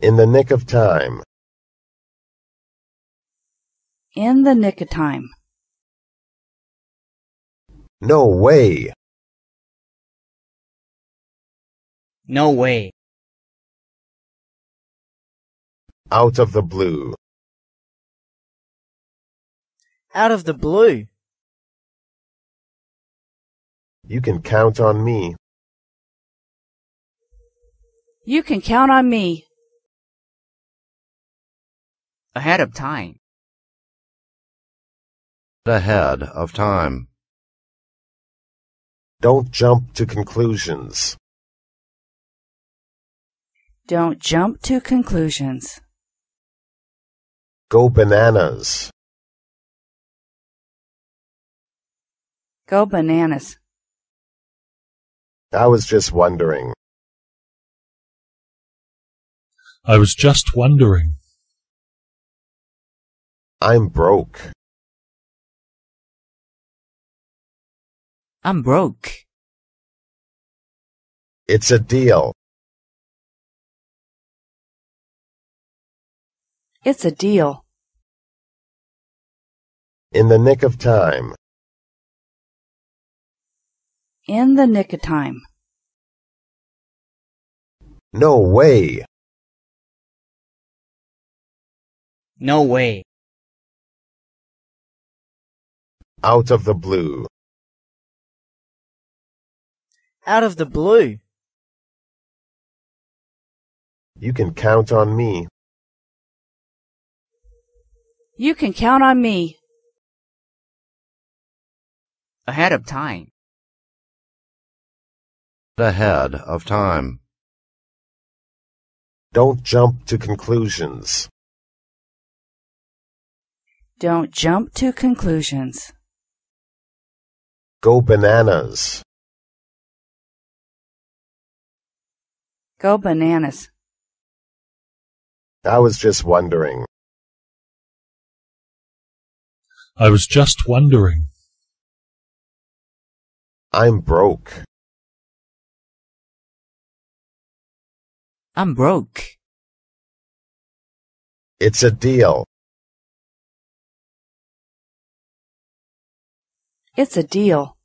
In the nick of time. In the nick of time. No way. No way. Out of the blue. Out of the blue. You can count on me. You can count on me. Ahead of time. Ahead of time. Don't jump to conclusions. Don't jump to conclusions. Go bananas. Go bananas. I was just wondering. I was just wondering. I'm broke. I'm broke. It's a deal. It's a deal. In the nick of time. In the nick of time. No way. No way. Out of the blue. Out of the blue. You can count on me. You can count on me. Ahead of time. Ahead of time. Don't jump to conclusions. Don't jump to conclusions. Go bananas! Go bananas. I was just wondering. I was just wondering. I'm broke. I'm broke. It's a deal. It's a deal.